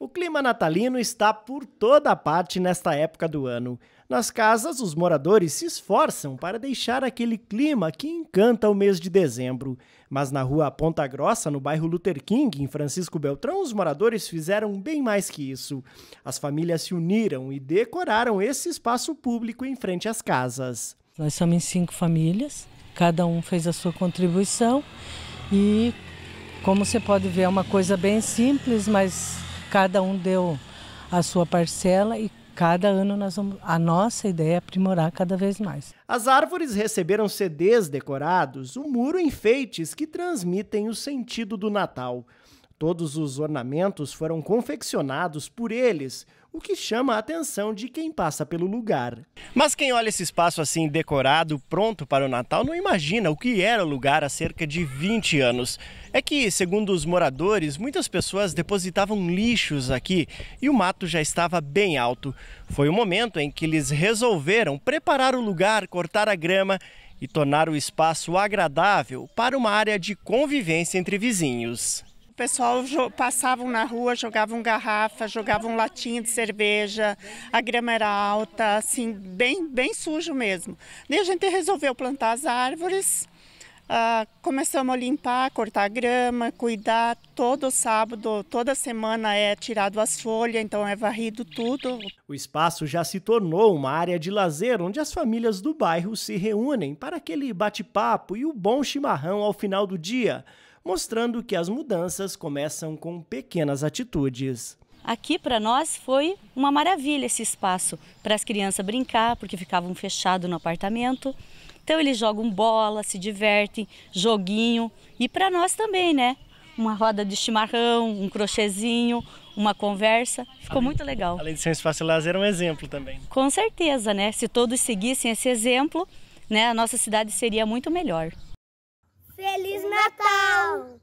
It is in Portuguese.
O clima natalino está por toda parte nesta época do ano. Nas casas, os moradores se esforçam para deixar aquele clima que encanta o mês de dezembro. Mas na rua Ponta Grossa, no bairro Luther King, em Francisco Beltrão, os moradores fizeram bem mais que isso. As famílias se uniram e decoraram esse espaço público em frente às casas. Nós somos em cinco famílias, cada um fez a sua contribuição e, como você pode ver, é uma coisa bem simples, mas cada um deu a sua parcela e cada ano nós vamos, a nossa ideia é aprimorar cada vez mais. As árvores receberam CDs decorados, um muro enfeites que transmitem o sentido do Natal. Todos os ornamentos foram confeccionados por eles, o que chama a atenção de quem passa pelo lugar. Mas quem olha esse espaço assim decorado, pronto para o Natal, não imagina o que era o lugar há cerca de 20 anos. É que, segundo os moradores, muitas pessoas depositavam lixos aqui e o mato já estava bem alto. Foi o momento em que eles resolveram preparar o lugar, cortar a grama e tornar o espaço agradável para uma área de convivência entre vizinhos pessoal passavam na rua, jogavam garrafa, jogavam latinha de cerveja, a grama era alta, assim, bem, bem sujo mesmo. Daí a gente resolveu plantar as árvores, ah, começamos a limpar, cortar a grama, cuidar. Todo sábado, toda semana é tirado as folhas, então é varrido tudo. O espaço já se tornou uma área de lazer onde as famílias do bairro se reúnem para aquele bate-papo e o bom chimarrão ao final do dia mostrando que as mudanças começam com pequenas atitudes. Aqui para nós foi uma maravilha esse espaço para as crianças brincar, porque ficavam fechados no apartamento. Então eles jogam bola, se divertem, joguinho e para nós também, né? Uma roda de chimarrão, um crochêzinho, uma conversa. Ficou além, muito legal. Além de ser um espaço lazer, é um exemplo também. Com certeza, né? Se todos seguissem esse exemplo, né, a nossa cidade seria muito melhor. 到。